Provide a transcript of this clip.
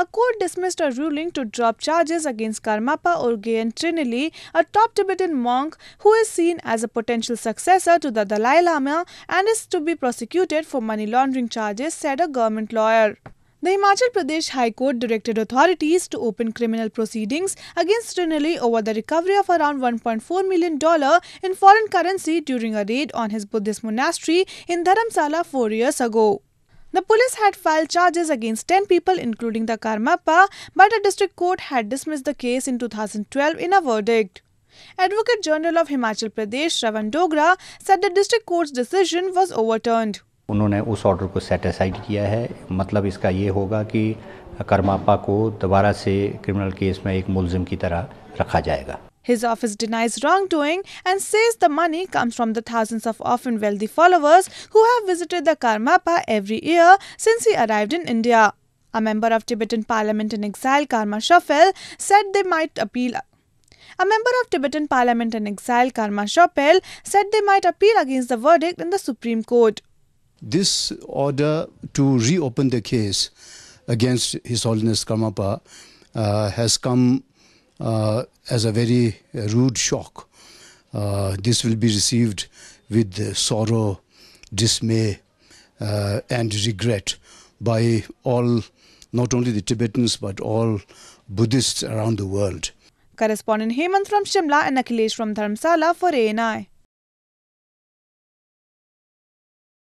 A court dismissed a ruling to drop charges against Karmapa Urgayan Trinili, a top Tibetan monk who is seen as a potential successor to the Dalai Lama and is to be prosecuted for money laundering charges, said a government lawyer. The Himachal Pradesh High Court directed authorities to open criminal proceedings against Trinali over the recovery of around $1.4 million in foreign currency during a raid on his Buddhist monastery in Dharamsala four years ago. The police had filed charges against 10 people, including the Karmapa, but a district court had dismissed the case in 2012 in a verdict. Advocate General of Himachal Pradesh Ravan Dogra said the district court's decision was overturned. उन्होंने उस order को aside किया है मतलब इसका ये होगा कि करमापा को दोबारा से क्रिमिनल केस में एक मुलजिम की तरह रखा जाएगा his office denies wrongdoing and says the money comes from the thousands of often wealthy followers who have visited the Karmapa every year since he arrived in India. A member of Tibetan parliament in exile, Karma Shofel, said they might appeal a member of Tibetan parliament in exile, Karma Shopel, said they might appeal against the verdict in the Supreme Court. This order to reopen the case against His Holiness Karmapa uh, has come uh, as a very rude shock. Uh, this will be received with sorrow, dismay, uh, and regret by all, not only the Tibetans, but all Buddhists around the world. Correspondent Hemant from Shimla and Akhilesh from Dharamsala for ANI.